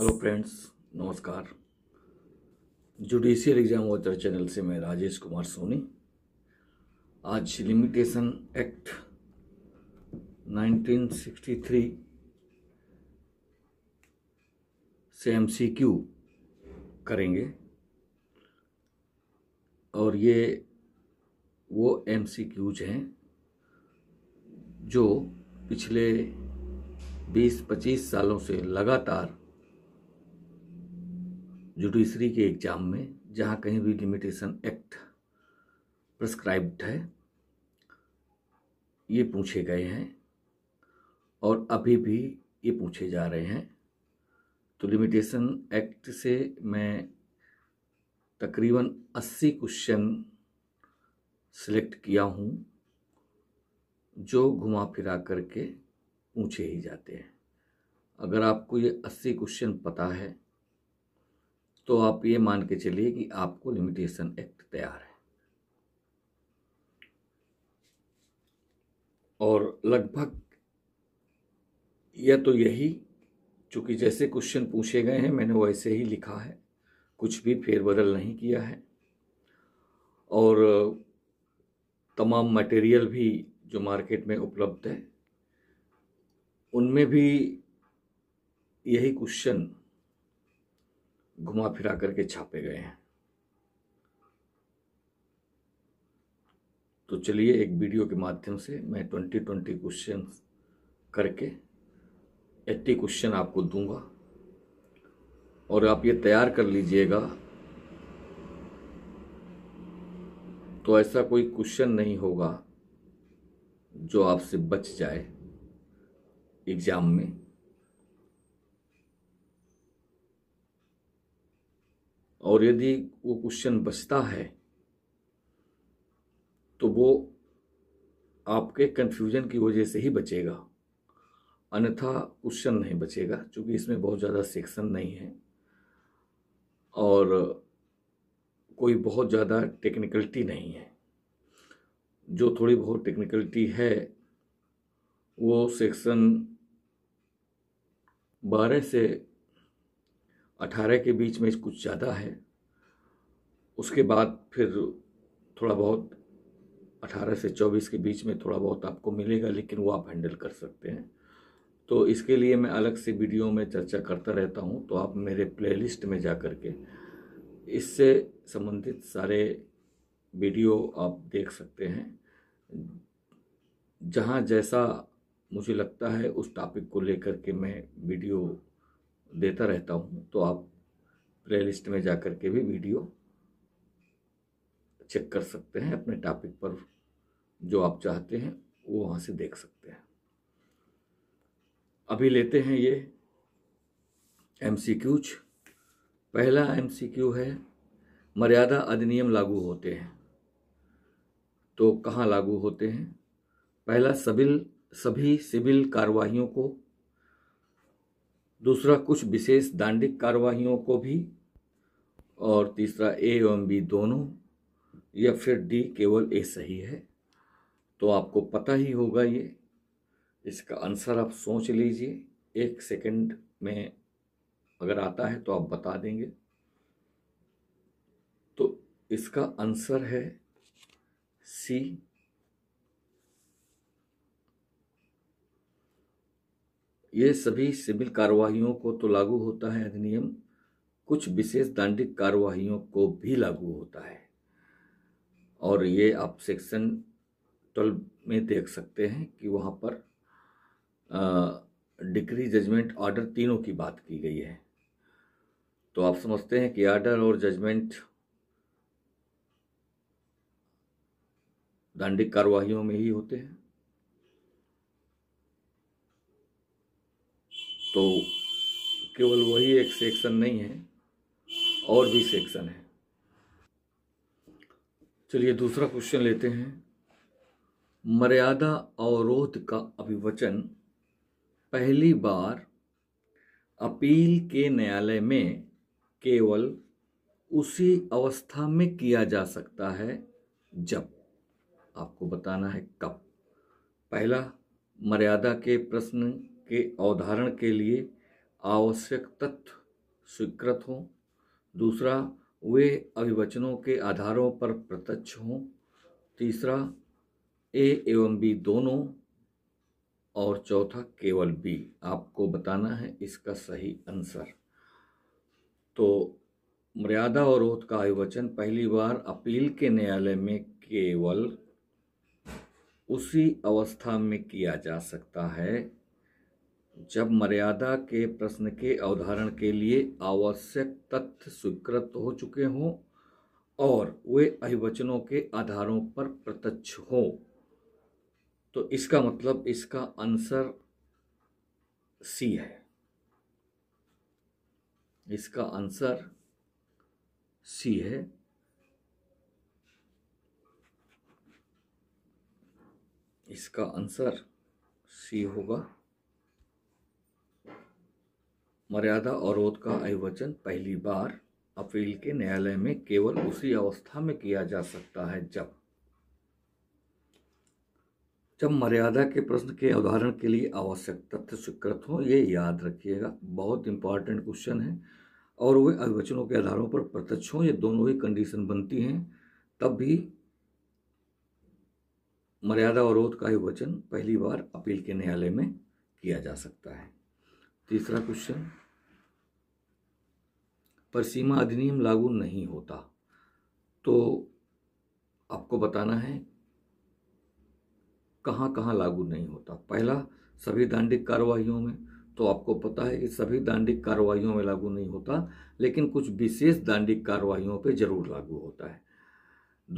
hello friends नमस्कार judicial exam watcher channel से मैं राजेश कुमार सोनी आज लिमिटेशन एक्ट 1963 से एमसीक्यू करेंगे और ये वो एमसीक्यूज हैं जो पिछले 20-25 सालों से लगातार जुडिशरी के एग्ज़ाम में जहाँ कहीं भी लिमिटेशन एक्ट प्रस्क्राइब है ये पूछे गए हैं और अभी भी ये पूछे जा रहे हैं तो लिमिटेशन एक्ट से मैं तकरीबन 80 क्वेश्चन सिलेक्ट किया हूँ जो घुमा फिरा करके पूछे ही जाते हैं अगर आपको ये 80 क्वेश्चन पता है तो आप ये मान के चलिए कि आपको लिमिटेशन एक्ट तैयार है और लगभग या तो यही चूंकि जैसे क्वेश्चन पूछे गए हैं मैंने वैसे ही लिखा है कुछ भी फेरबदल नहीं किया है और तमाम मटेरियल भी जो मार्केट में उपलब्ध है उनमें भी यही क्वेश्चन घुमा फिरा करके छापे गए हैं तो चलिए एक वीडियो के माध्यम से मैं ट्वेंटी ट्वेंटी क्वेश्चन करके एट्टी क्वेश्चन आपको दूंगा और आप ये तैयार कर लीजिएगा तो ऐसा कोई क्वेश्चन नहीं होगा जो आपसे बच जाए एग्ज़ाम में और यदि वो क्वेश्चन बचता है तो वो आपके कंफ्यूजन की वजह से ही बचेगा अन्यथा क्वेश्चन नहीं बचेगा क्योंकि इसमें बहुत ज़्यादा सेक्शन नहीं है और कोई बहुत ज़्यादा टेक्निकलिटी नहीं है जो थोड़ी बहुत टेक्निकलिटी है वो सेक्शन बारह से अठारह के बीच में कुछ ज़्यादा है उसके बाद फिर थोड़ा बहुत अठारह से चौबीस के बीच में थोड़ा बहुत आपको मिलेगा लेकिन वो आप हैंडल कर सकते हैं तो इसके लिए मैं अलग से वीडियो में चर्चा करता रहता हूँ तो आप मेरे प्लेलिस्ट में जा कर के इससे संबंधित सारे वीडियो आप देख सकते हैं जहाँ जैसा मुझे लगता है उस टॉपिक को लेकर के मैं वीडियो देता रहता हूँ तो आप प्ले लिस्ट में जा कर के भी वीडियो चेक कर सकते हैं अपने टॉपिक पर जो आप चाहते हैं वो वहाँ से देख सकते हैं अभी लेते हैं ये एम सी क्यूज पहला एम सी क्यू है मर्यादा अधिनियम लागू होते हैं तो कहाँ लागू होते हैं पहला सबिल सभी सिविल कार्रवाइयों को दूसरा कुछ विशेष दांडिक कार्रवाइयों को भी और तीसरा ए एवं बी दोनों या फिर डी केवल ए सही है तो आपको पता ही होगा ये इसका आंसर आप सोच लीजिए एक सेकंड में अगर आता है तो आप बता देंगे तो इसका आंसर है सी ये सभी सिविल कार्रवाइयों को तो लागू होता है अधिनियम कुछ विशेष दंडिक कार्यवाही को भी लागू होता है और ये आप सेक्शन ट्वेल्व में देख सकते हैं कि वहाँ पर डिक्री जजमेंट ऑर्डर तीनों की बात की गई है तो आप समझते हैं कि आर्डर और जजमेंट दंडिक कार्रवाइयों में ही होते हैं तो केवल वही एक सेक्शन नहीं है और भी सेक्शन है चलिए दूसरा क्वेश्चन लेते हैं मर्यादा अवरोध का अभिवचन पहली बार अपील के न्यायालय में केवल उसी अवस्था में किया जा सकता है जब आपको बताना है कब पहला मर्यादा के प्रश्न के अवधारण के लिए आवश्यक तत्व स्वीकृत हों दूसरा वे अभिवचनों के आधारों पर प्रत्यक्ष हों तीसरा ए एवं बी दोनों और चौथा केवल बी आपको बताना है इसका सही आंसर तो मर्यादा और रोध का अभिवचन पहली बार अपील के न्यायालय में केवल उसी अवस्था में किया जा सकता है जब मर्यादा के प्रश्न के अवधारण के लिए आवश्यक तथ्य स्वीकृत हो चुके हों और वे अभिवचनों के आधारों पर प्रत्यक्ष हो तो इसका मतलब इसका आंसर सी है इसका आंसर सी है इसका आंसर सी होगा मर्यादा अवरोध का अभिवचन पहली बार अपील के न्यायालय में केवल उसी अवस्था में किया जा सकता है जब जब मर्यादा के प्रश्न के उदाहरण के लिए आवश्यक तथ्य स्वीकृत हो ये याद रखिएगा बहुत इंपॉर्टेंट क्वेश्चन है और वे अभिवचनों के आधारों पर प्रत्यक्ष हों ये दोनों ही कंडीशन बनती हैं तब भी मर्यादा अवरोध का अभिवचन पहली बार अपील के न्यायालय में किया जा सकता है तीसरा क्वेश्चन पर सीमा अधिनियम लागू नहीं होता तो आपको बताना है कहाँ कहाँ लागू नहीं होता पहला सभी दांडिक कार्रवाइयों में तो आपको पता है कि सभी दांडिक कार्रवाइयों में लागू नहीं होता लेकिन कुछ विशेष दांडिक कार्रवाइयों पर जरूर लागू होता है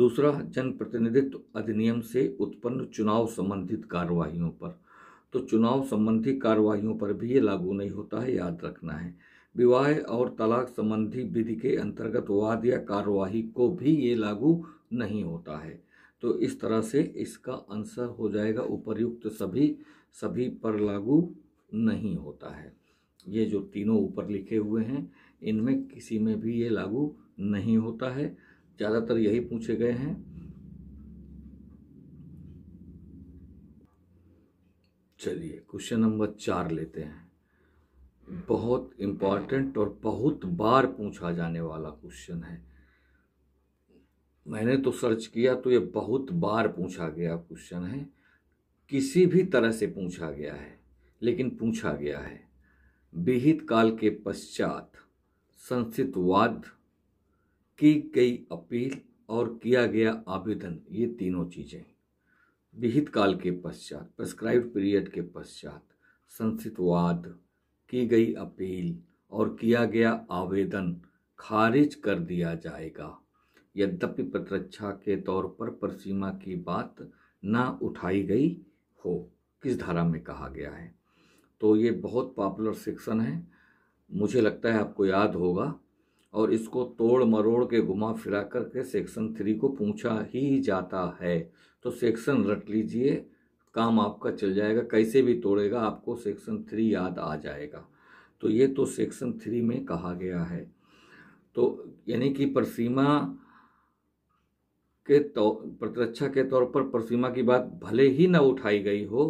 दूसरा जनप्रतिनिधित्व अधिनियम से उत्पन्न चुनाव संबंधित कार्रवाइयों पर तो चुनाव संबंधी कार्रवाइयों पर भी ये लागू नहीं होता है याद रखना है विवाह और तलाक संबंधी विधि के अंतर्गत वाद या कार्यवाही को भी ये लागू नहीं होता है तो इस तरह से इसका आंसर हो जाएगा उपर्युक्त सभी सभी पर लागू नहीं होता है ये जो तीनों ऊपर लिखे हुए हैं इनमें किसी में भी ये लागू नहीं होता है ज़्यादातर यही पूछे गए हैं चलिए क्वेश्चन नंबर चार लेते हैं बहुत इम्पॉर्टेंट और बहुत बार पूछा जाने वाला क्वेश्चन है मैंने तो सर्च किया तो ये बहुत बार पूछा गया क्वेश्चन है किसी भी तरह से पूछा गया है लेकिन पूछा गया है विहित काल के पश्चात संस्थितवाद की गई अपील और किया गया आवेदन ये तीनों चीज़ें विहित काल के पश्चात प्रेस्क्राइब पीरियड के पश्चात संस्थितवाद की गई अपील और किया गया आवेदन खारिज कर दिया जाएगा यद्यपि प्रतिरक्षा के तौर पर परसीमा की बात ना उठाई गई हो किस धारा में कहा गया है तो ये बहुत पॉपुलर सेक्शन है मुझे लगता है आपको याद होगा और इसको तोड़ मरोड़ के घुमा फिरा करके सेक्शन थ्री को पूछा ही जाता है तो सेक्शन रट लीजिए काम आपका चल जाएगा कैसे भी तोड़ेगा आपको सेक्शन थ्री याद आ जाएगा तो ये तो सेक्शन थ्री में कहा गया है तो यानी कि परसीमा के तौर तो, प्रतिरक्षा के तौर पर परसीमा की बात भले ही न उठाई गई हो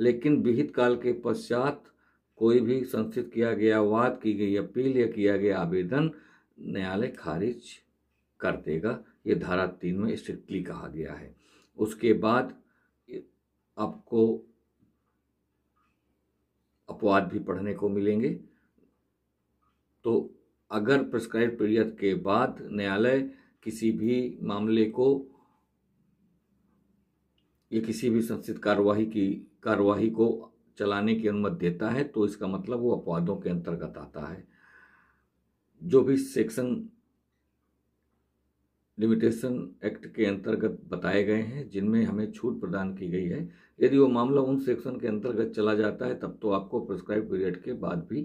लेकिन विहित काल के पश्चात कोई भी संस्थित किया गया वाद की गई अपील या किया गया आवेदन न्यायालय खारिज कर देगा ये धारा तीन में स्ट्रिक्टली कहा गया है उसके बाद आपको अपवाद भी पढ़ने को मिलेंगे तो अगर प्रिस्क्राइब पीरियड के बाद न्यायालय किसी भी मामले को या किसी भी संस्थित कार्यवाही की कार्यवाही को चलाने की अनुमति देता है तो इसका मतलब वो अपवादों के अंतर्गत आता है जो भी सेक्शन लिमिटेशन एक्ट के अंतर्गत बताए गए हैं जिनमें हमें छूट प्रदान की गई है यदि वो मामला उन सेक्शन के अंतर्गत चला जाता है तब तो आपको प्रिस्क्राइब पीरियड के बाद भी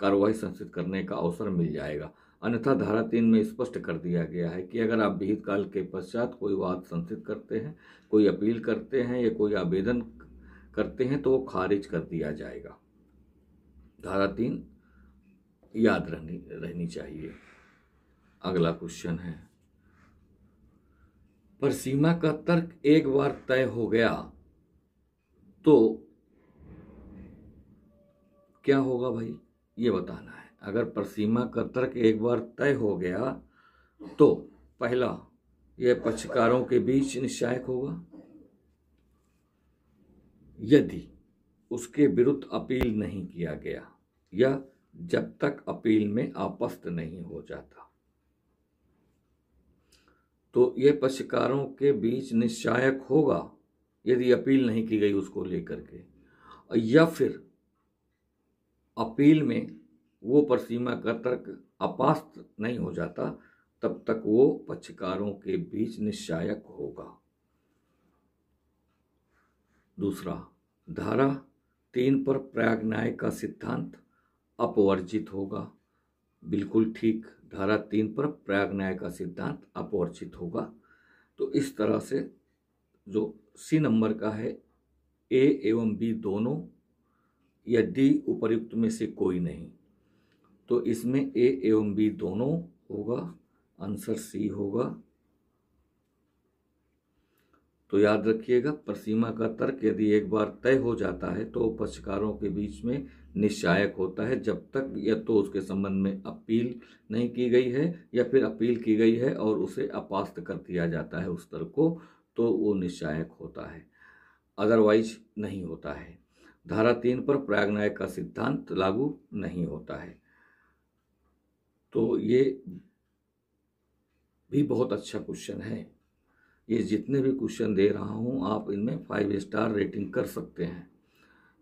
कार्रवाई संस्थित करने का अवसर मिल जाएगा अन्यथा धारा तीन में स्पष्ट कर दिया गया है कि अगर आप विहित काल के पश्चात कोई वाद संस्थित करते हैं कोई अपील करते हैं या कोई आवेदन करते हैं तो वो खारिज कर दिया जाएगा धारा तीन याद रहनी रहनी चाहिए अगला क्वेश्चन है पर सीमा का तर्क एक बार तय हो गया तो क्या होगा भाई ये बताना है अगर परसीमा का तर्क एक बार तय हो गया तो पहला यह पक्षकारों के बीच निश्चायक होगा यदि उसके विरुद्ध अपील नहीं किया गया या जब तक अपील में आपस्त नहीं हो जाता तो ये पक्षकारों के बीच निश्चायक होगा यदि अपील नहीं की गई उसको लेकर के या फिर अपील में वो परसीमा का तर्क अपास्त नहीं हो जाता तब तक वो पक्षकारों के बीच निश्चायक होगा दूसरा धारा तीन पर प्रयाग न्याय का सिद्धांत अपवर्जित होगा बिल्कुल ठीक धारा तीन पर प्रयाग न्याय का सिद्धांत अपवर्चित होगा तो इस तरह से जो सी नंबर का है ए एवं बी दोनों या डी उपर्युक्त में से कोई नहीं तो इसमें ए एवं बी दोनों होगा आंसर सी होगा तो याद रखिएगा परसीमा का तर्क यदि एक बार तय हो जाता है तो पक्षकारों के बीच में निश्चायक होता है जब तक या तो उसके संबंध में अपील नहीं की गई है या फिर अपील की गई है और उसे अपास्त कर दिया जाता है उस तर्क को तो वो निश्चायक होता है अदरवाइज नहीं होता है धारा तीन पर प्रागन्याय का सिद्धांत लागू नहीं होता है तो ये भी बहुत अच्छा क्वेश्चन है ये जितने भी क्वेश्चन दे रहा हूँ आप इनमें फाइव स्टार रेटिंग कर सकते हैं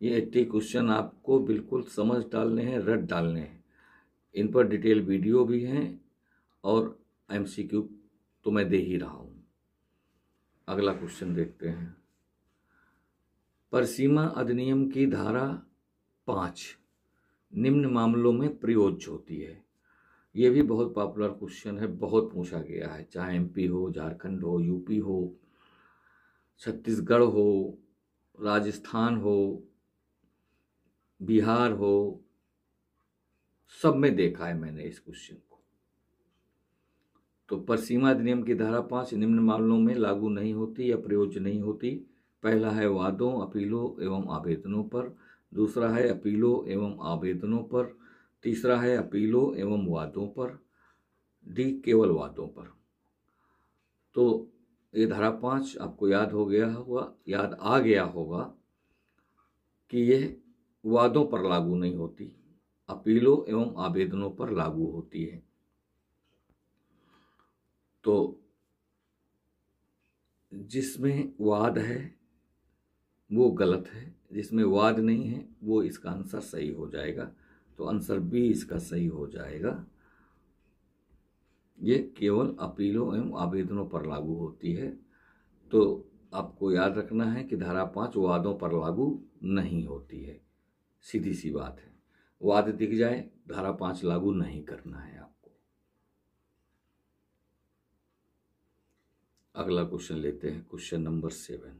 ये एट्टी क्वेश्चन आपको बिल्कुल समझ डालने हैं रट डालने हैं इन पर डिटेल वीडियो भी हैं और एम तो मैं दे ही रहा हूँ अगला क्वेश्चन देखते हैं परसीमा अधिनियम की धारा पाँच निम्न मामलों में प्रयोज्य होती है ये भी बहुत पॉपुलर क्वेश्चन है बहुत पूछा गया है चाहे एमपी हो झारखंड हो यूपी हो छत्तीसगढ़ हो राजस्थान हो बिहार हो सब में देखा है मैंने इस क्वेश्चन को तो परसीमा अधिनियम की धारा पाँच निम्न मामलों में लागू नहीं होती या प्रयोज नहीं होती पहला है वादों अपीलों एवं आवेदनों पर दूसरा है अपीलों एवं आवेदनों पर तीसरा है अपीलों एवं वादों पर डी केवल वादों पर तो ये धारा पाँच आपको याद हो गया होगा याद आ गया होगा कि यह वादों पर लागू नहीं होती अपीलों एवं आवेदनों पर लागू होती है तो जिसमें वाद है वो गलत है जिसमें वाद नहीं है वो इसका आंसर सही हो जाएगा तो आंसर बी इसका सही हो जाएगा ये केवल अपीलों एवं आवेदनों पर लागू होती है तो आपको याद रखना है कि धारा पाँच वादों पर लागू नहीं होती है सीधी सी बात है वाद दिख जाए धारा पाँच लागू नहीं करना है आपको अगला क्वेश्चन लेते हैं क्वेश्चन नंबर सेवन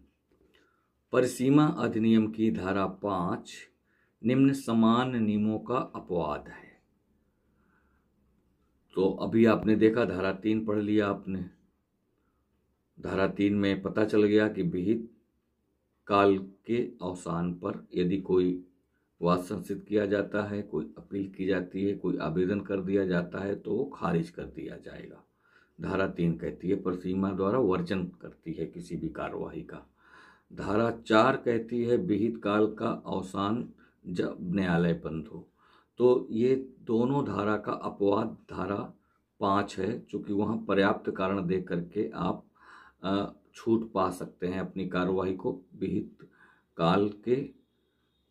परिसीमा अधिनियम की धारा पाँच निम्न समान नियमों का अपवाद है तो अभी आपने देखा धारा तीन पढ़ लिया आपने धारा तीन में पता चल गया कि विहित काल के अवसान पर यदि कोई वाद संसित किया जाता है कोई अपील की जाती है कोई आवेदन कर दिया जाता है तो वो खारिज कर दिया जाएगा धारा तीन कहती है पर सीमा द्वारा वर्जन करती है किसी भी कार्यवाही का धारा चार कहती है विहित काल का अवसान जब न्यायालय बंद हो तो ये दोनों धारा का अपवाद धारा पाँच है चूँकि वहाँ पर्याप्त कारण दे करके आप छूट पा सकते हैं अपनी कार्रवाई को विहित काल के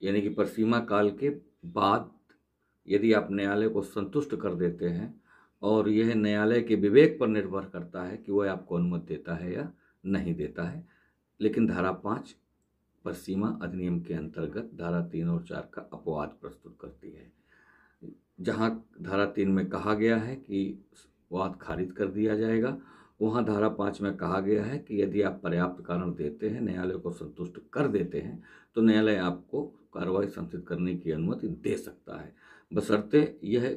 यानी कि परसीमा काल के बाद यदि आप न्यायालय को संतुष्ट कर देते हैं और यह न्यायालय के विवेक पर निर्भर करता है कि वह आपको अनुमति देता है या नहीं देता है लेकिन धारा पाँच पर सीमा अधिनियम के अंतर्गत धारा तीन और चार का अपवाद प्रस्तुत करती है जहां धारा तीन में कहा गया है कि वाद खारिज कर दिया जाएगा वहां धारा पाँच में कहा गया है कि यदि आप पर्याप्त कारण देते हैं न्यायालय को संतुष्ट कर देते हैं तो न्यायालय आपको कार्रवाई संचित करने की अनुमति दे सकता है बशर्ते यह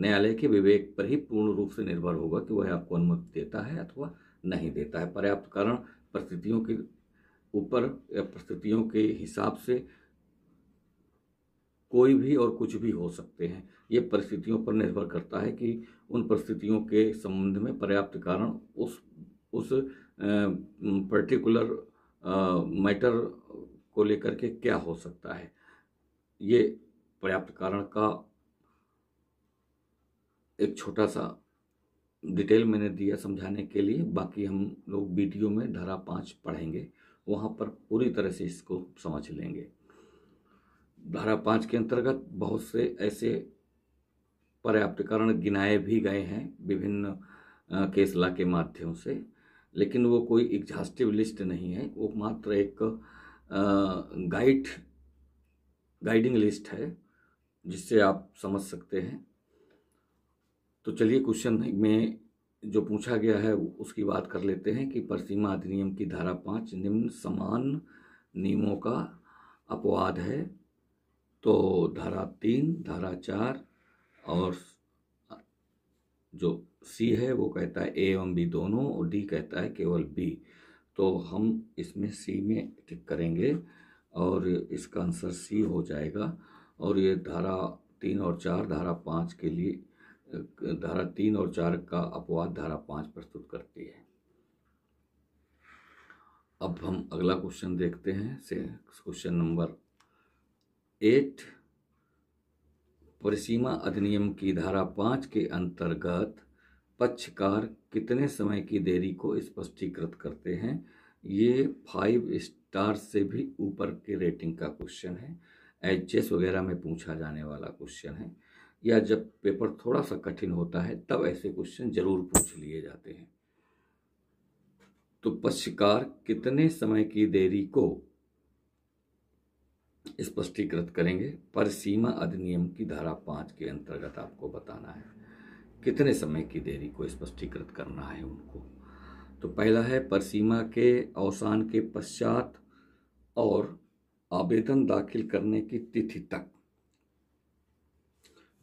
न्यायालय के विवेक पर ही पूर्ण रूप से निर्भर होगा कि वह आपको अनुमति देता है अथवा नहीं देता है पर्याप्त कारण परिस्थितियों की ऊपर या परिस्थितियों के हिसाब से कोई भी और कुछ भी हो सकते हैं ये परिस्थितियों पर निर्भर करता है कि उन परिस्थितियों के संबंध में पर्याप्त कारण उस उस पर्टिकुलर मैटर को लेकर के क्या हो सकता है ये पर्याप्त कारण का एक छोटा सा डिटेल मैंने दिया समझाने के लिए बाकी हम लोग वीडियो में धारा पाँच पढ़ेंगे वहाँ पर पूरी तरह से इसको समझ लेंगे धारा पाँच के अंतर्गत बहुत से ऐसे पर्याप्तकरण गिनाए भी गए हैं विभिन्न केसला के माध्यम से लेकिन वो कोई एग्जास्टिव लिस्ट नहीं है वो मात्र एक गाइड गाइडिंग लिस्ट है जिससे आप समझ सकते हैं तो चलिए क्वेश्चन में जो पूछा गया है उसकी बात कर लेते हैं कि परसीमा अधिनियम की धारा पाँच निम्न समान नियमों का अपवाद है तो धारा तीन धारा चार और जो सी है वो कहता है ए एवं बी दोनों और डी कहता है केवल बी तो हम इसमें सी में टिक करेंगे और इसका आंसर सी हो जाएगा और ये धारा तीन और चार धारा पाँच के लिए धारा तीन और चार का अपवाद धारा पाँच प्रस्तुत करती है अब हम अगला क्वेश्चन देखते हैं से क्वेश्चन नंबर एट परिसीमा अधिनियम की धारा पाँच के अंतर्गत पक्षकार कितने समय की देरी को स्पष्टीकृत करते हैं ये फाइव स्टार से भी ऊपर के रेटिंग का क्वेश्चन है एच वगैरह में पूछा जाने वाला क्वेश्चन है या जब पेपर थोड़ा सा कठिन होता है तब ऐसे क्वेश्चन जरूर पूछ लिए जाते हैं तो पक्षकार कितने समय की देरी को स्पष्टीकृत करेंगे पर सीमा अधिनियम की धारा पांच के अंतर्गत आपको बताना है कितने समय की देरी को स्पष्टीकृत करना है उनको तो पहला है परसीमा के अवसान के पश्चात और आवेदन दाखिल करने की तिथि तक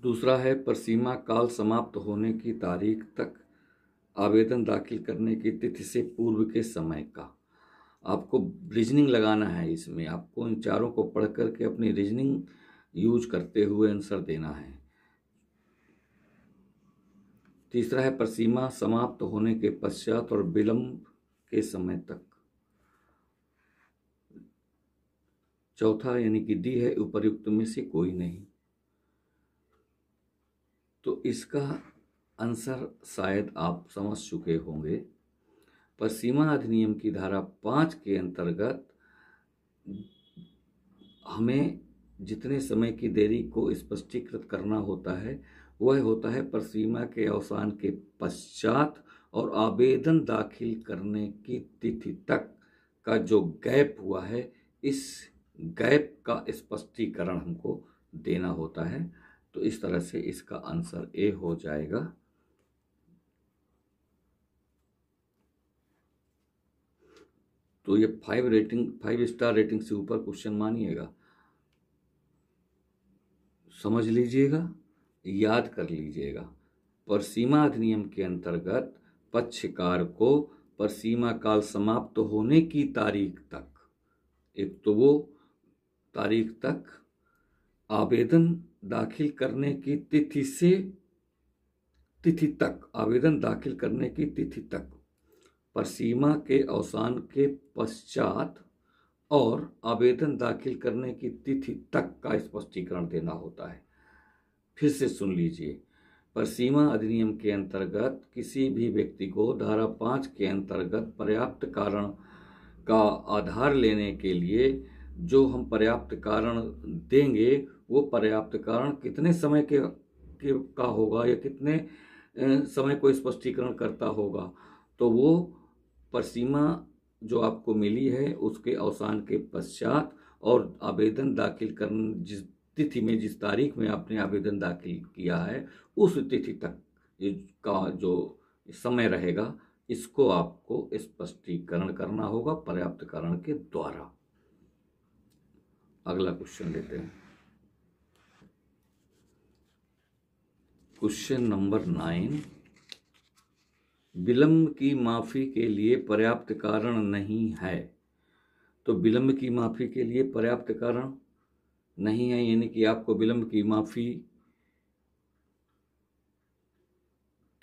दूसरा है परसीमा काल समाप्त होने की तारीख तक आवेदन दाखिल करने की तिथि से पूर्व के समय का आपको रीजनिंग लगाना है इसमें आपको इन चारों को पढ़ करके अपनी रीजनिंग यूज करते हुए आंसर देना है तीसरा है परसीमा समाप्त होने के पश्चात और विलंब के समय तक चौथा यानी कि डी है उपर्युक्त में से कोई नहीं तो इसका आंसर शायद आप समझ चुके होंगे पर सीमा अधिनियम की धारा पाँच के अंतर्गत हमें जितने समय की देरी को स्पष्टीकृत करना होता है वह होता है पर सीमा के अवसान के पश्चात और आवेदन दाखिल करने की तिथि तक का जो गैप हुआ है इस गैप का स्पष्टीकरण हमको देना होता है तो इस तरह से इसका आंसर ए हो जाएगा तो ये five rating five star rating से ऊपर क्वेश्चन मानिएगा समझ लीजिएगा याद कर लीजिएगा परसीमा अधिनियम के अंतर्गत पक्षकार को परसीमा काल समाप्त तो होने की तारीख तक एक तो वो तारीख तक आवेदन दाखिल करने की तिथि से तिथि तक आवेदन दाखिल करने की तिथि तक पर सीमा के अवसान के पश्चात और आवेदन दाखिल करने की तिथि तक का स्पष्टीकरण देना होता है फिर से सुन लीजिए पर सीमा अधिनियम के अंतर्गत किसी भी व्यक्ति को धारा पाँच के अंतर्गत पर्याप्त कारण का आधार लेने के लिए जो हम पर्याप्त कारण देंगे वो पर्याप्त कारण कितने समय के, के का होगा या कितने समय को स्पष्टीकरण करता होगा तो वो परसीमा जो आपको मिली है उसके अवसान के पश्चात और आवेदन दाखिल कर जिस तिथि में जिस तारीख में आपने आवेदन दाखिल किया है उस तिथि तक का जो समय रहेगा इसको आपको स्पष्टीकरण करना होगा पर्याप्त कारण के द्वारा अगला क्वेश्चन लेते हैं क्वेश्चन नंबर नाइन विलंब की माफ़ी के लिए पर्याप्त कारण नहीं है तो विलंब की माफ़ी के लिए पर्याप्त कारण नहीं है यानी कि आपको विलंब की माफ़ी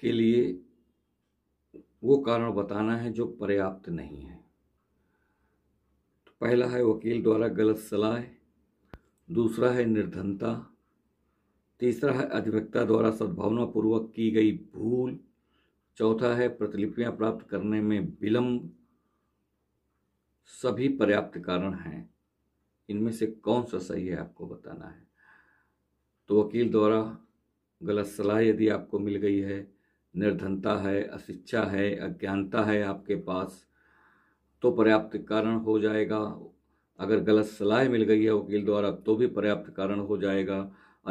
के लिए वो कारण बताना है जो पर्याप्त नहीं है तो पहला है वकील द्वारा गलत सलाह दूसरा है निर्धनता तीसरा है अधिवक्ता द्वारा सद्भावना पूर्वक की गई भूल चौथा है प्रतिलिपियां प्राप्त करने में विलंब सभी पर्याप्त कारण हैं इनमें से कौन सा सही है आपको बताना है तो वकील द्वारा गलत सलाह यदि आपको मिल गई है निर्धनता है अशिक्षा है अज्ञानता है आपके पास तो पर्याप्त कारण हो जाएगा अगर गलत सलाह मिल गई है वकील द्वारा तो भी पर्याप्त कारण हो जाएगा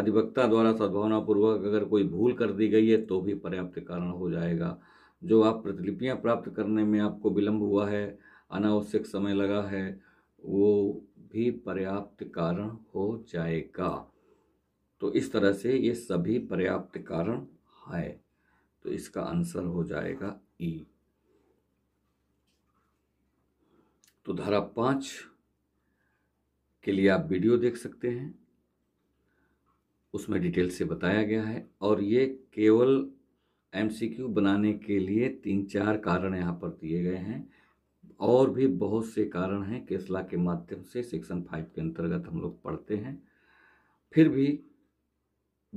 अधिवक्ता द्वारा सद्भावनापूर्वक अगर कोई भूल कर दी गई है तो भी पर्याप्त कारण हो जाएगा जो आप प्रतिलिपियाँ प्राप्त करने में आपको विलम्ब हुआ है अनावश्यक समय लगा है वो भी पर्याप्त कारण हो जाएगा तो इस तरह से ये सभी पर्याप्त कारण है तो इसका आंसर हो जाएगा ई तो धारा पाँच के लिए आप वीडियो देख सकते हैं उसमें डिटेल से बताया गया है और ये केवल एमसीक्यू बनाने के लिए तीन चार कारण यहाँ पर दिए गए हैं और भी बहुत से कारण हैं केसला के माध्यम से सेक्शन फाइव के अंतर्गत हम लोग पढ़ते हैं फिर भी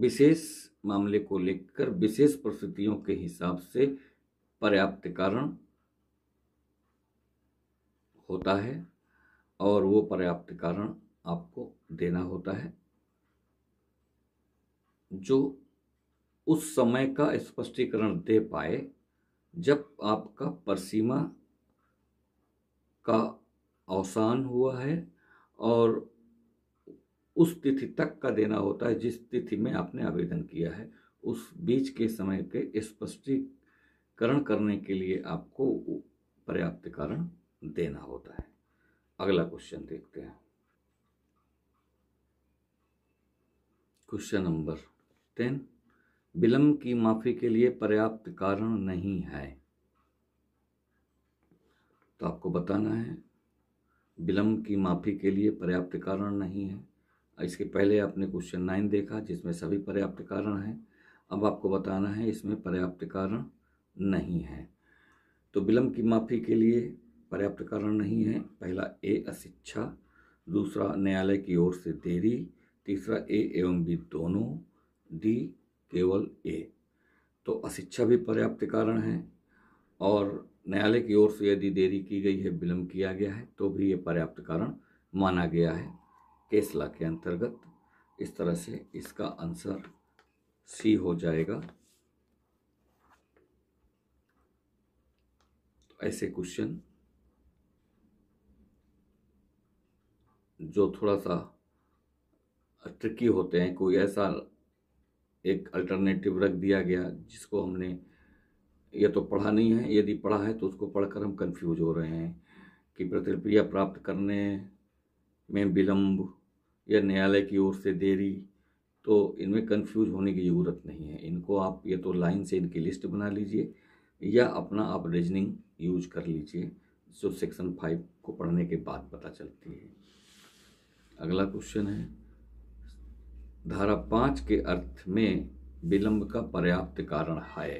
विशेष मामले को लेकर विशेष परिस्थितियों के हिसाब से पर्याप्त कारण होता है और वो पर्याप्त कारण आपको देना होता है जो उस समय का स्पष्टीकरण दे पाए जब आपका परसीमा का अवसान हुआ है और उस तिथि तक का देना होता है जिस तिथि में आपने आवेदन किया है उस बीच के समय के स्पष्टीकरण करने के लिए आपको पर्याप्त कारण देना होता है अगला क्वेश्चन देखते हैं क्वेश्चन नंबर टेन विलंब की माफी के लिए पर्याप्त कारण नहीं है तो आपको बताना है विलंब की माफी के लिए पर्याप्त कारण नहीं है इसके पहले आपने क्वेश्चन नाइन देखा जिसमें सभी पर्याप्त कारण हैं अब आपको बताना है इसमें पर्याप्त कारण नहीं है तो विलंब की माफी के लिए पर्याप्त कारण नहीं है पहला ए अशिक्षा दूसरा न्यायालय की ओर से देरी तीसरा ए एवं बी दोनों डी केवल ए तो अशिक्षा भी पर्याप्त कारण है और न्यायालय की ओर से यदि देरी की गई है विलम्ब किया गया है तो भी ये पर्याप्त कारण माना गया है केसला के अंतर्गत इस तरह से इसका आंसर सी हो जाएगा तो ऐसे क्वेश्चन जो थोड़ा सा ट्रिकी होते हैं कोई ऐसा एक अल्टरनेटिव रख दिया गया जिसको हमने ये तो पढ़ा नहीं है यदि पढ़ा है तो उसको पढ़कर हम कंफ्यूज हो रहे हैं कि प्रतिक्रिया प्राप्त करने में विलम्ब या न्यायालय की ओर से देरी तो इनमें कंफ्यूज होने की ज़रूरत नहीं है इनको आप ये तो लाइन से इनकी लिस्ट बना लीजिए या अपना आप रीजनिंग यूज कर लीजिए जो सेक्शन फाइव को पढ़ने के बाद पता चलती है अगला क्वेश्चन है धारा पांच के अर्थ में विलंब का पर्याप्त कारण है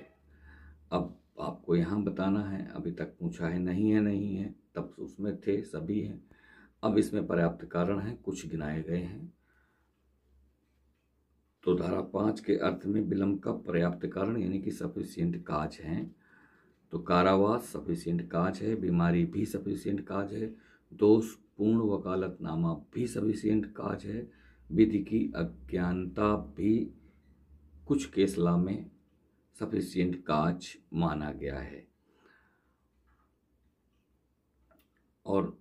अब आपको यहां बताना है अभी तक पूछा है नहीं है नहीं है तब उसमें थे सभी हैं अब इसमें पर्याप्त कारण है कुछ गिनाए गए हैं तो धारा पांच के अर्थ में विलंब का पर्याप्त कारण यानी कि सफिशियंट काज है तो कारावास सफिशियंट काज है बीमारी भी सफिशियंट काज है दोष पूर्ण वकालतनामा भी सफिशियंट काज है विधि की अज्ञानता भी कुछ केसला में सफिशियंट काज माना गया है और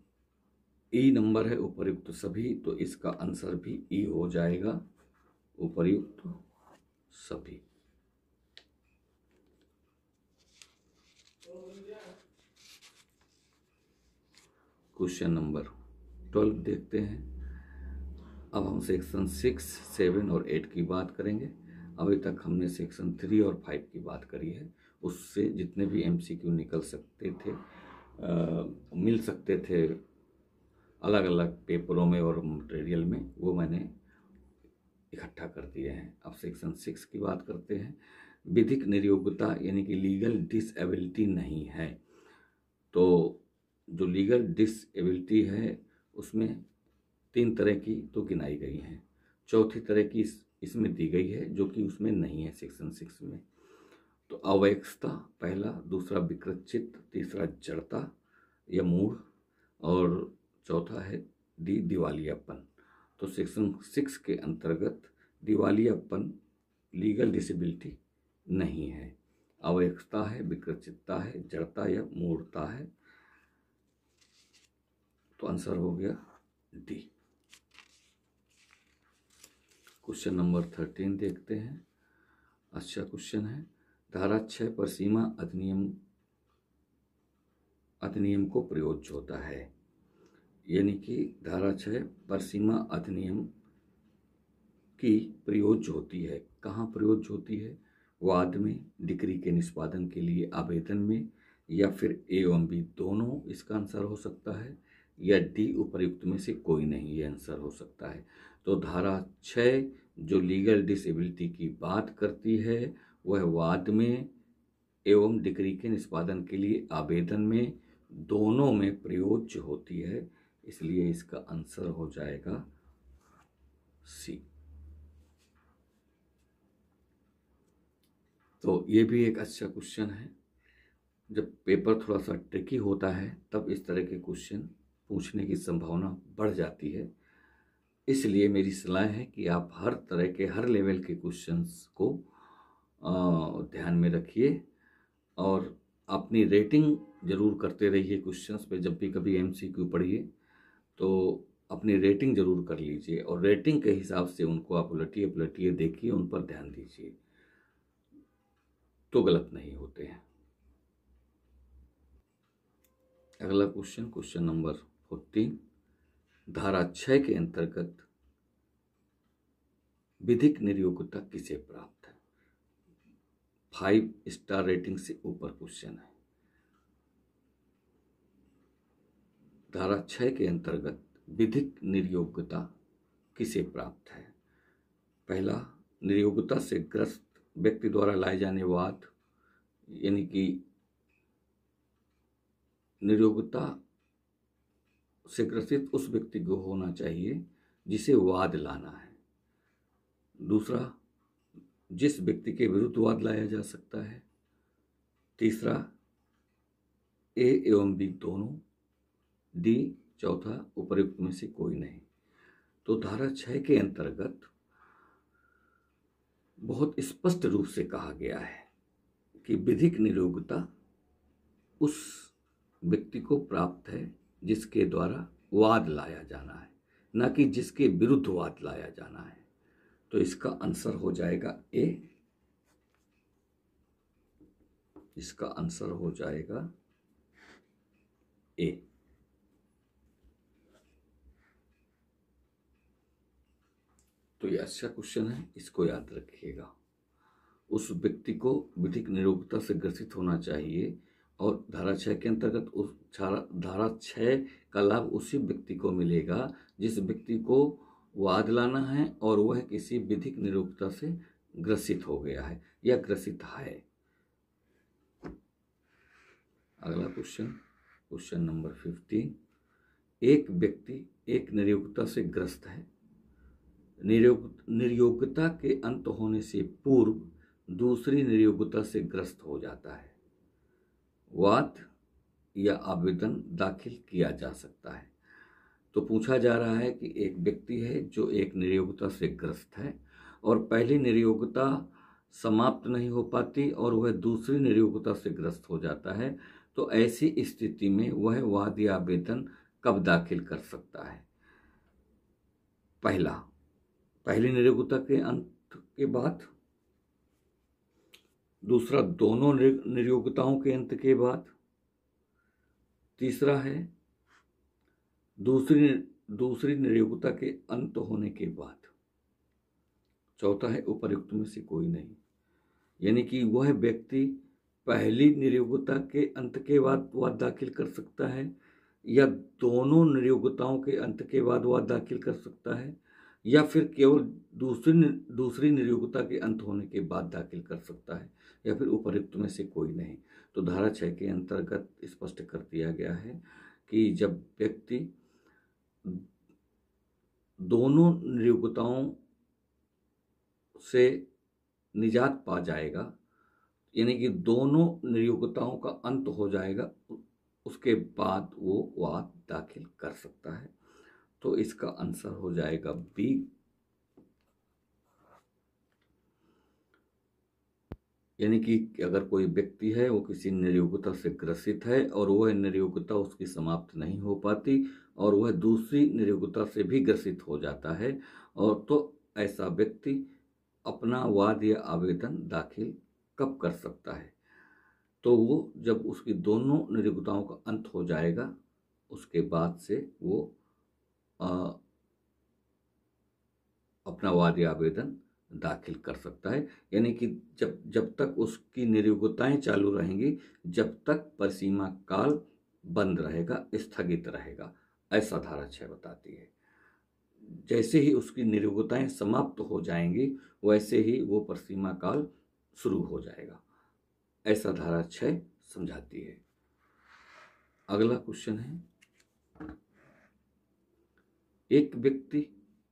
ई नंबर है उपयुक्त सभी तो इसका आंसर भी ई हो जाएगा उपयुक्त सभी क्वेश्चन नंबर ट्वेल्व देखते हैं अब हम सेक्शन सिक्स सेवन और एट की बात करेंगे अभी तक हमने सेक्शन थ्री और फाइव की बात करी है उससे जितने भी एम निकल सकते थे आ, मिल सकते थे अलग अलग पेपरों में और मटेरियल में वो मैंने इकट्ठा कर दिए हैं अब सेक्शन सिक्स की बात करते हैं विधिक नियोग्यता यानी कि लीगल डिसएबिलिटी नहीं है तो जो लीगल डिसएबिलिटी है उसमें तीन तरह की तो गिनाई गई हैं चौथी तरह की इस इसमें दी गई है जो कि उसमें नहीं है सेक्शन सिक्स में तो अवैक्षता पहला दूसरा विकृत चित्त तीसरा जड़ता या मूढ़ और चौथा है दी दिवालियापन तो सेक्शन सिक्स के अंतर्गत दिवालियापन लीगल डिसेबिलिटी नहीं है अवैक्षता है चित्ता है जड़ता या मूर्ता है तो आंसर हो गया डी क्वेश्चन नंबर थर्टीन देखते हैं अच्छा क्वेश्चन है धारा छः पर सीमा अधिनियम अधिनियम को प्रयोज्य होता है यानी कि धारा छः पर सीमा अधिनियम की प्रयोज्य होती है कहाँ प्रयोज्य होती है वाद में डिग्री के निष्पादन के लिए आवेदन में या फिर ए एवं बी दोनों इसका आंसर हो सकता है या डी उपयुक्त में से कोई नहीं ये आंसर हो सकता है तो धारा छः जो लीगल डिसेबिलिटी की बात करती है वह वाद में एवं डिग्री के निष्पादन के लिए आवेदन में दोनों में प्रयोज्य होती है इसलिए इसका आंसर हो जाएगा सी तो ये भी एक अच्छा क्वेश्चन है जब पेपर थोड़ा सा ट्रिकी होता है तब इस तरह के क्वेश्चन पूछने की संभावना बढ़ जाती है इसलिए मेरी सलाह है कि आप हर तरह के हर लेवल के क्वेश्चंस को ध्यान में रखिए और अपनी रेटिंग ज़रूर करते रहिए क्वेश्चंस पे जब भी कभी एम सी क्यू पढ़िए तो अपनी रेटिंग ज़रूर कर लीजिए और रेटिंग के हिसाब से उनको आप उलटिए पलटिए देखिए उन पर ध्यान दीजिए तो गलत नहीं होते हैं अगला क्वेश्चन क्वेश्चन नंबर होती धारा छः के अंतर्गत विधिक निर्योग्यता किसे प्राप्त है फाइव स्टार रेटिंग से ऊपर क्वेश्चन है धारा छः के अंतर्गत विधिक निर्योग्यता किसे प्राप्त है पहला निर्योग्यता से ग्रस्त व्यक्ति द्वारा लाए जाने वाद यानी कि निर्योग्यता से ग्रसित उस व्यक्ति को होना चाहिए जिसे वाद लाना है दूसरा जिस व्यक्ति के विरुद्ध वाद लाया जा सकता है तीसरा ए एवं बी दोनों डी चौथा उपयुक्त में से कोई नहीं तो धारा छः के अंतर्गत बहुत स्पष्ट रूप से कहा गया है कि विधिक निरोगता उस व्यक्ति को प्राप्त है जिसके द्वारा वाद लाया जाना है न कि जिसके विरुद्ध वाद लाया जाना है तो इसका आंसर हो जाएगा ए इसका आंसर हो जाएगा ए तो ये अच्छा क्वेश्चन है इसको याद रखिएगा उस व्यक्ति को विधिक निरोगता से ग्रसित होना चाहिए और धारा छः के अंतर्गत उस धारा छः का लाभ उसी व्यक्ति को मिलेगा जिस व्यक्ति को वाद लाना है और वह किसी विधिक निरूपता से ग्रसित हो गया है या ग्रसित है अगला क्वेश्चन क्वेश्चन नंबर फिफ्टीन एक व्यक्ति एक निरयोगता से ग्रस्त है निरयोग निर्योगता के अंत होने से पूर्व दूसरी निर्योगता से ग्रस्त हो जाता है वात या आवेदन दाखिल किया जा सकता है तो पूछा जा रहा है कि एक व्यक्ति है जो एक निर्योगता से ग्रस्त है और पहली निर्योगता समाप्त नहीं हो पाती और वह दूसरी निर्योगता से ग्रस्त हो जाता है तो ऐसी स्थिति में वह वाद या आवेदन कब दाखिल कर सकता है पहला पहली निर्योगता के अंत के बाद दूसरा दोनों निर्योगताओं के अंत के बाद तीसरा है दूसरी दूसरी निर्योगता के अंत होने के बाद चौथा है उपरयुक्त में से कोई नहीं यानी कि वह व्यक्ति पहली निर्योगता के अंत के बाद वाद दाखिल कर सकता है या दोनों निर्योगताओं के अंत के बाद वाद दाखिल कर सकता है या फिर केवल दूसरी दूसरी निर्योगता के अंत होने के बाद दाखिल कर सकता है या फिर उपयुक्त में से कोई नहीं तो धारा छः के अंतर्गत स्पष्ट कर दिया गया है कि जब व्यक्ति दोनों नियोक्ताओं से निजात पा जाएगा यानी कि दोनों नियोक्ताओं का अंत हो जाएगा उसके बाद वो वाद दाखिल कर सकता है तो इसका आंसर हो जाएगा बी यानी कि अगर कोई व्यक्ति है वो किसी निर्योग्यता से ग्रसित है और वह निर्योग्यता उसकी समाप्त नहीं हो पाती और वह दूसरी निर्योग्यता से भी ग्रसित हो जाता है और तो ऐसा व्यक्ति अपना वाद या आवेदन दाखिल कब कर सकता है तो वो जब उसकी दोनों निर्योग्यताओं का अंत हो जाएगा उसके बाद से वो आ, अपना वाद या आवेदन दाखिल कर सकता है यानी कि जब जब तक उसकी निर्योग्यताएं चालू रहेंगी जब तक परिसीमा काल बंद रहेगा स्थगित रहेगा ऐसा धारा छः बताती है जैसे ही उसकी निर्योग्यताएं समाप्त हो जाएंगी वैसे ही वो परिसीमा काल शुरू हो जाएगा ऐसा धारा छः समझाती है अगला क्वेश्चन है एक व्यक्ति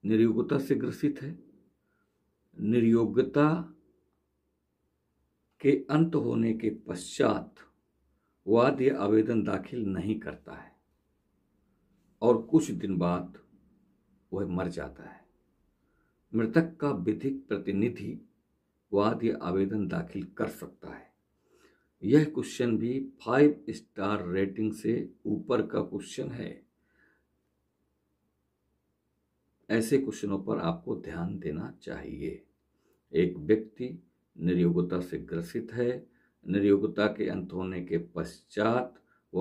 निर्योग्यता से ग्रसित है निर्योग्यता के अंत होने के पश्चात वाद यह आवेदन दाखिल नहीं करता है और कुछ दिन बाद वह मर जाता है मृतक का विधिक प्रतिनिधि वाद यह आवेदन दाखिल कर सकता है यह क्वेश्चन भी फाइव स्टार रेटिंग से ऊपर का क्वेश्चन है ऐसे क्वेश्चनों पर आपको ध्यान देना चाहिए एक व्यक्ति निर्योगता से ग्रसित है निर्योगता के अंत होने के पश्चात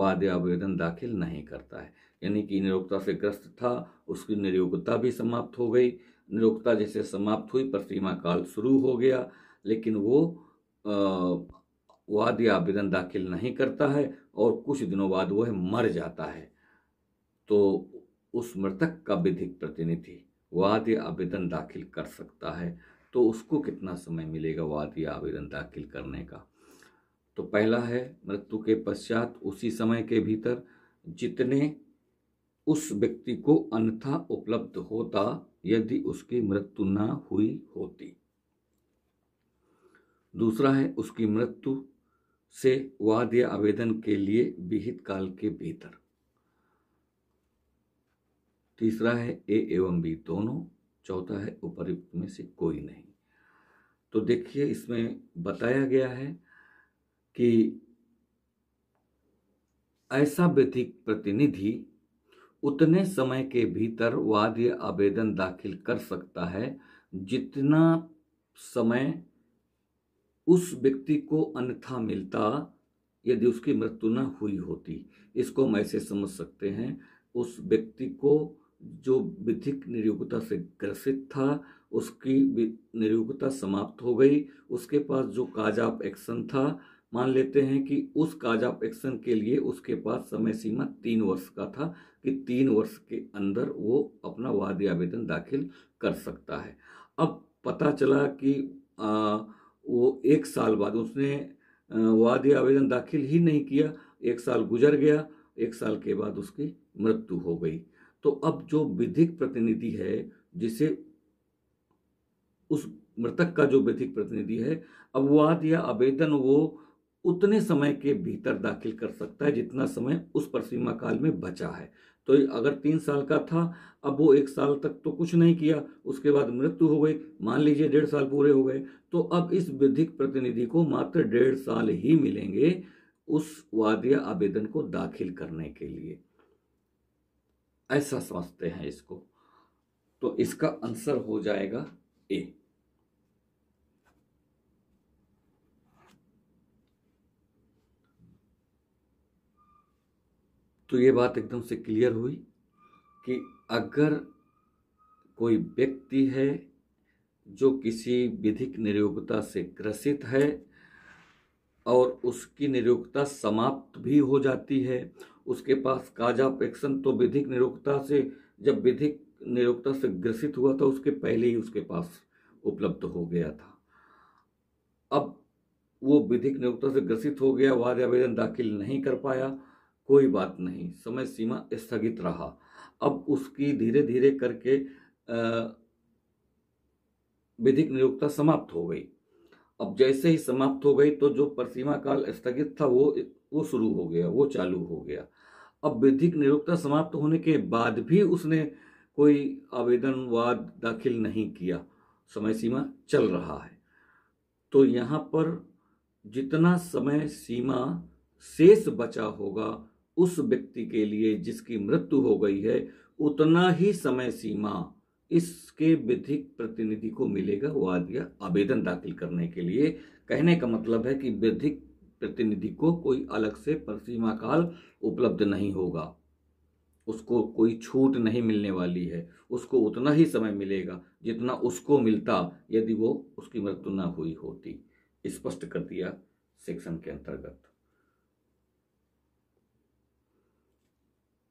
आदि आवेदन दाखिल नहीं करता है यानी कि निरोगता से ग्रस्त था उसकी निर्योगता भी समाप्त हो गई निरोगता जैसे समाप्त हुई प्रतिमा काल शुरू हो गया लेकिन वो वाद या आवेदन दाखिल नहीं करता है और कुछ दिनों बाद वह मर जाता है तो उस मृतक का विधिक प्रतिनिधि वाद या आवेदन दाखिल कर सकता है तो उसको कितना समय मिलेगा वाद या आवेदन दाखिल करने का तो पहला है मृत्यु के पश्चात उसी समय के भीतर जितने उस व्यक्ति को अन्यथा उपलब्ध होता यदि उसकी मृत्यु ना हुई होती दूसरा है उसकी मृत्यु से वाद या आवेदन के लिए विहित काल के भीतर तीसरा है ए एवं बी दोनों चौथा है उपरुक्त में से कोई नहीं तो देखिए इसमें बताया गया है कि ऐसा व्यथिक प्रतिनिधि उतने समय के भीतर वाद या आवेदन दाखिल कर सकता है जितना समय उस व्यक्ति को अन्यथा मिलता यदि उसकी मृत्यु न हुई होती इसको हम ऐसे समझ सकते हैं उस व्यक्ति को जो विधिक निरूपता से ग्रसित था उसकी निरूपता समाप्त हो गई उसके पास जो काज ऑफ एक्शन था मान लेते हैं कि उस काज ऑफ एक्शन के लिए उसके पास समय सीमा तीन वर्ष का था कि तीन वर्ष के अंदर वो अपना वादी आवेदन दाखिल कर सकता है अब पता चला कि आ, वो एक साल बाद उसने वादी आवेदन दाखिल ही नहीं किया एक साल गुजर गया एक साल के बाद उसकी मृत्यु हो गई तो अब जो विधिक प्रतिनिधि है जिसे उस मृतक का जो विधिक प्रतिनिधि है अपवाद या आवेदन वो उतने समय के भीतर दाखिल कर सकता है जितना समय उस पर सीमा काल में बचा है तो अगर तीन साल का था अब वो एक साल तक तो कुछ नहीं किया उसके बाद मृत्यु हो गई मान लीजिए डेढ़ साल पूरे हो गए तो अब इस विधिक प्रतिनिधि को मात्र डेढ़ साल ही मिलेंगे उस वाद्य आवेदन को दाखिल करने के लिए ऐसा समझते हैं इसको तो इसका आंसर हो जाएगा ए तो ये बात एकदम से क्लियर हुई कि अगर कोई व्यक्ति है जो किसी विधिक निरोगता से ग्रसित है और उसकी निरोगता समाप्त भी हो जाती है उसके पास पेक्सन तो विधिक निरोगता से जब विधिक निरोगता से ग्रसित हुआ था उसके पहले ही उसके पास उपलब्ध हो गया था अब वो विधिक नियोक्ता से ग्रसित हो गया वाद आवेदन दाखिल नहीं कर पाया कोई बात नहीं समय सीमा स्थगित रहा अब उसकी धीरे धीरे करके विधिक नियोक्ता समाप्त हो गई अब जैसे ही समाप्त हो गई तो जो परसीमा काल स्थगित था वो वो शुरू हो गया वो चालू हो गया अब विधिक नियोक्ता समाप्त होने के बाद भी उसने कोई आवेदन वाद दाखिल नहीं किया समय सीमा चल रहा है तो यहाँ पर जितना समय सीमा शेष बचा होगा उस व्यक्ति के लिए जिसकी मृत्यु हो गई है उतना ही समय सीमा इसके विधिक प्रतिनिधि को मिलेगा वाद या आवेदन दाखिल करने के लिए कहने का मतलब है कि विधिक प्रतिनिधि को कोई अलग से परसीमा काल उपलब्ध नहीं होगा उसको कोई छूट नहीं मिलने वाली है उसको उतना ही समय मिलेगा जितना उसको मिलता यदि वो उसकी मृत्यु न हुई होती स्पष्ट कर दिया सेक्शन के अंतर्गत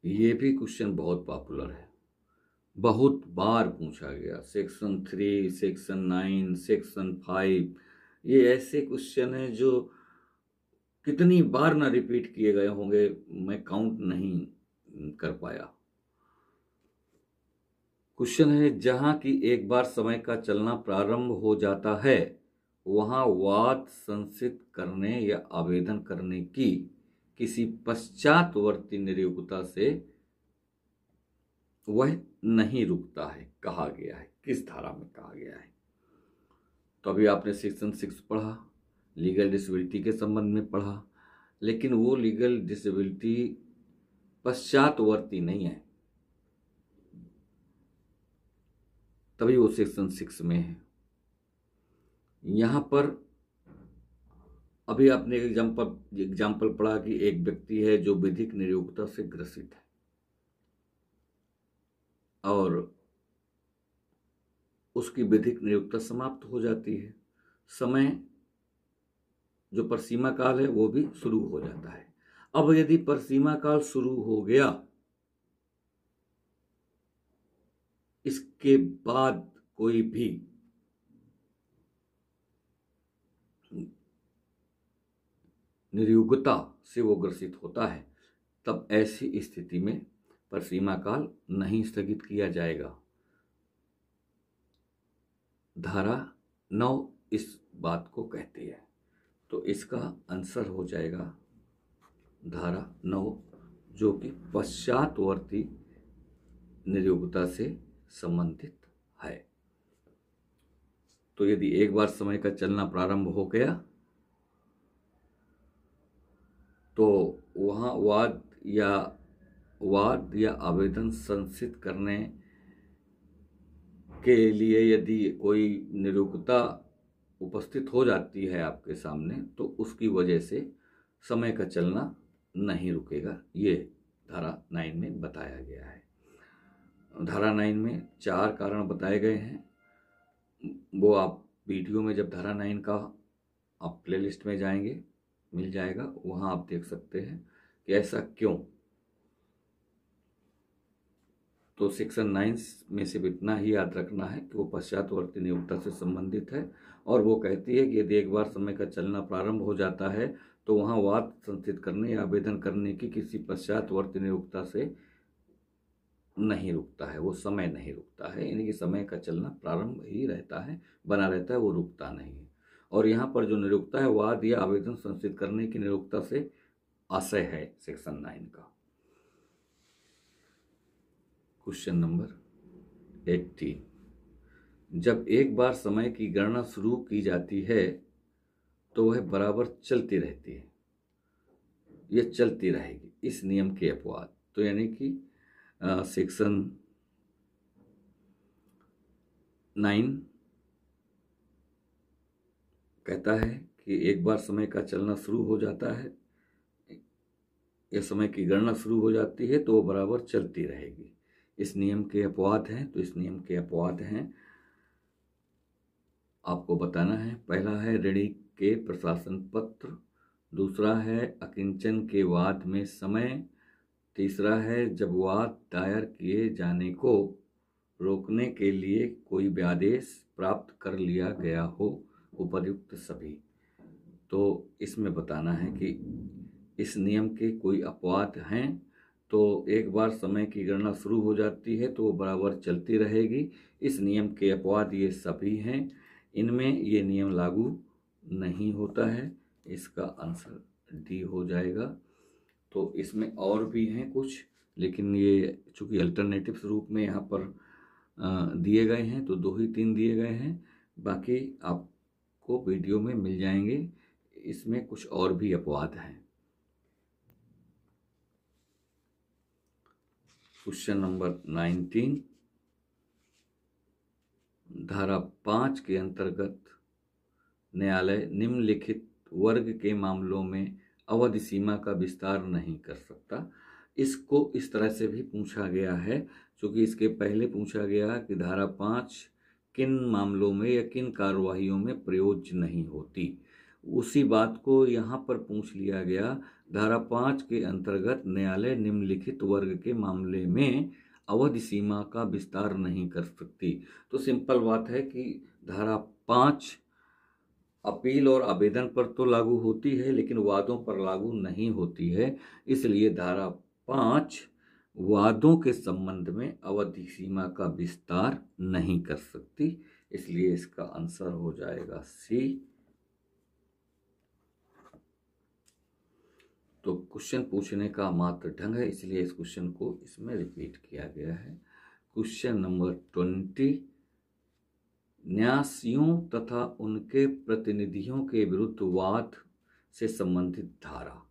ये भी क्वेश्चन बहुत पॉपुलर है बहुत बार पूछा गया section three section nine section five ये ऐसे क्वेश्चन है जो कितनी बार ना रिपीट किए गए होंगे मैं काउंट नहीं कर पाया क्वेश्चन है जहां की एक बार समय का चलना प्रारंभ हो जाता है वहां वाद संसित करने या आवेदन करने की किसी पश्चातवर्ती निरयोगता से वह नहीं रुकता है कहा गया है किस धारा में कहा गया है तो अभी आपने सेक्शन सिक्स पढ़ा लीगल डिसेबिलिटी के संबंध में पढ़ा लेकिन वो लीगल डिसेबिलिटी पश्चातवर्ती नहीं है तभी वो सेक्शन सिक्स में है यहाँ पर अभी आपने एक एग्जाम्पल एग्जाम्पल पढ़ा कि एक व्यक्ति है जो विधिक नियोगता से ग्रसित है और उसकी विधिक नियुक्ता समाप्त हो जाती है समय जो परसीमा काल है वो भी शुरू हो जाता है अब यदि परसीमा काल शुरू हो गया इसके बाद कोई भी निर्युगता से वो ग्रसित होता है तब ऐसी स्थिति में परसीमा काल नहीं स्थगित किया जाएगा धारा नौ इस बात को कहती है तो इसका आंसर हो जाएगा धारा नौ जो कि पश्चातवर्ती निरयोगता से संबंधित है तो यदि एक बार समय का चलना प्रारंभ हो गया तो वहां वाद या वाद या आवेदन संसित करने के लिए यदि कोई निरुक्ता उपस्थित हो जाती है आपके सामने तो उसकी वजह से समय का चलना नहीं रुकेगा ये धारा नाइन में बताया गया है धारा नाइन में चार कारण बताए गए हैं वो आप वीडियो में जब धारा नाइन का आप प्लेलिस्ट में जाएंगे मिल जाएगा वहाँ आप देख सकते हैं कि ऐसा क्यों तो सेक्शन नाइन में सिर्फ इतना ही याद रखना है कि वो पश्चातवर्ती नियोक्ता से संबंधित है और वो कहती है कि यदि एक बार समय का चलना प्रारंभ हो जाता है तो वहाँ वाद संस्थित करने या आवेदन करने की किसी पश्चातवर्ती नियोक्ता से नहीं रुकता है वो समय नहीं रुकता है यानी कि समय का चलना प्रारंभ ही रहता है बना रहता है वो रुकता नहीं है और यहाँ पर जो निरुक्ता है वाद या आवेदन संस्थित करने की निरुक्ता से आशय है सेक्शन नाइन का क्वेश्चन नंबर एट्टीन जब एक बार समय की गणना शुरू की जाती है तो वह बराबर चलती रहती है यह चलती रहेगी इस नियम के अपवाद तो यानी कि सेक्शन नाइन कहता है कि एक बार समय का चलना शुरू हो जाता है या समय की गणना शुरू हो जाती है तो वो बराबर चलती रहेगी इस नियम के अपवाद हैं तो इस नियम के अपवाद हैं आपको बताना है पहला है ऋणी के प्रशासन पत्र दूसरा है अकिंचन के वाद में समय तीसरा है जब वाद दायर किए जाने को रोकने के लिए कोई व्यादेश प्राप्त कर लिया गया हो उपयुक्त सभी तो इसमें बताना है कि इस नियम के कोई अपवाद हैं तो एक बार समय की गणना शुरू हो जाती है तो वो बराबर चलती रहेगी इस नियम के अपवाद ये सभी हैं इनमें ये नियम लागू नहीं होता है इसका आंसर डी हो जाएगा तो इसमें और भी हैं कुछ लेकिन ये चूँकि अल्टरनेटिव्स रूप में यहाँ पर दिए गए हैं तो दो ही तीन दिए गए हैं बाकी आपको वीडियो में मिल जाएंगे इसमें कुछ और भी अपवाद हैं क्वेश्चन नंबर नाइनटीन धारा पांच के अंतर्गत न्यायालय निम्नलिखित वर्ग के मामलों में अवधि सीमा का विस्तार नहीं कर सकता इसको इस तरह से भी पूछा गया है क्योंकि इसके पहले पूछा गया कि धारा पाँच किन मामलों में या किन कार्रवाइयों में प्रयोज नहीं होती उसी बात को यहाँ पर पूछ लिया गया धारा पाँच के अंतर्गत न्यायालय निम्नलिखित वर्ग के मामले में अवधि सीमा का विस्तार नहीं कर सकती तो सिंपल बात है कि धारा पाँच अपील और आवेदन पर तो लागू होती है लेकिन वादों पर लागू नहीं होती है इसलिए धारा पाँच वादों के संबंध में अवधि सीमा का विस्तार नहीं कर सकती इसलिए इसका आंसर हो जाएगा सी तो क्वेश्चन पूछने का मात्र ढंग है इसलिए इस क्वेश्चन को इसमें रिपीट किया गया है क्वेश्चन नंबर ट्वेंटी न्यासियों तथा उनके प्रतिनिधियों के विरुद्ध वाद से संबंधित धारा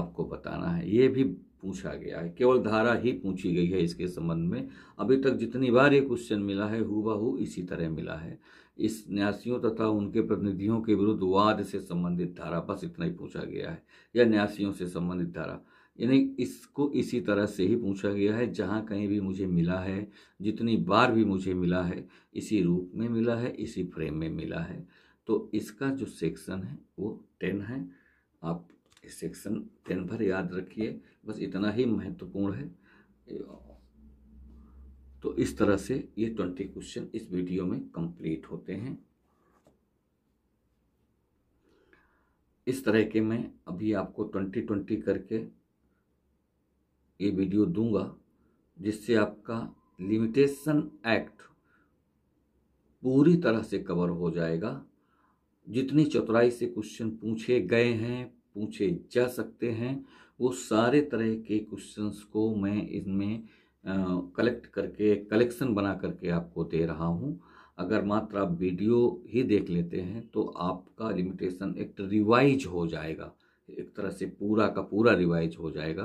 आपको बताना है ये भी पूछा गया है केवल धारा ही पूछी गई है इसके संबंध में अभी तक जितनी बार ये क्वेश्चन मिला है हु इसी तरह मिला है इस न्यासियों तथा उनके प्रतिनिधियों के विरुद्ध वाद से संबंधित धारा बस इतना ही पूछा गया है या न्यासियों से संबंधित धारा यानी इसको इसी तरह से ही पूछा गया है जहाँ कहीं भी मुझे मिला है जितनी बार भी मुझे मिला है इसी रूप में मिला है इसी फ्रेम में मिला है तो इसका जो सेक्शन है वो टेन है आप सेक्शन टेन भर याद रखिए बस इतना ही महत्वपूर्ण है तो इस तरह से ये ट्वेंटी क्वेश्चन इस वीडियो में कंप्लीट होते हैं इस तरह के मैं अभी आपको ट्वेंटी ट्वेंटी करके ये वीडियो दूंगा जिससे आपका लिमिटेशन एक्ट पूरी तरह से कवर हो जाएगा जितनी चतुराई से क्वेश्चन पूछे गए हैं पूछे जा सकते हैं वो सारे तरह के क्वेश्चंस को मैं इनमें कलेक्ट करके कलेक्शन बना करके आपको दे रहा हूँ अगर मात्र आप वीडियो ही देख लेते हैं तो आपका लिमिटेशन एक रिवाइज हो जाएगा एक तरह से पूरा का पूरा रिवाइज हो जाएगा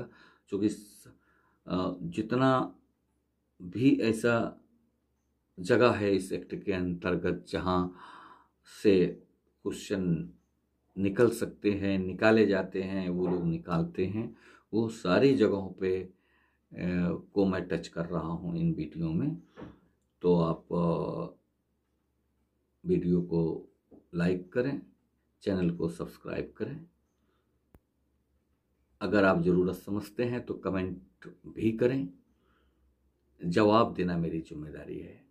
क्योंकि जितना भी ऐसा जगह है इस एक्ट के अंतर्गत जहाँ से क्वेश्चन निकल सकते हैं निकाले जाते हैं वो लोग निकालते हैं वो सारी जगहों पे को मैं टच कर रहा हूँ इन वीडियो में तो आप वीडियो को लाइक करें चैनल को सब्सक्राइब करें अगर आप ज़रूरत समझते हैं तो कमेंट भी करें जवाब देना मेरी जिम्मेदारी है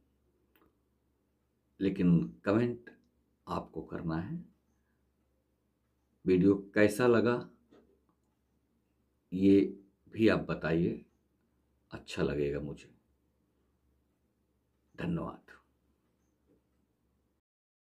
लेकिन कमेंट आपको करना है वीडियो कैसा लगा ये भी आप बताइए अच्छा लगेगा मुझे धन्यवाद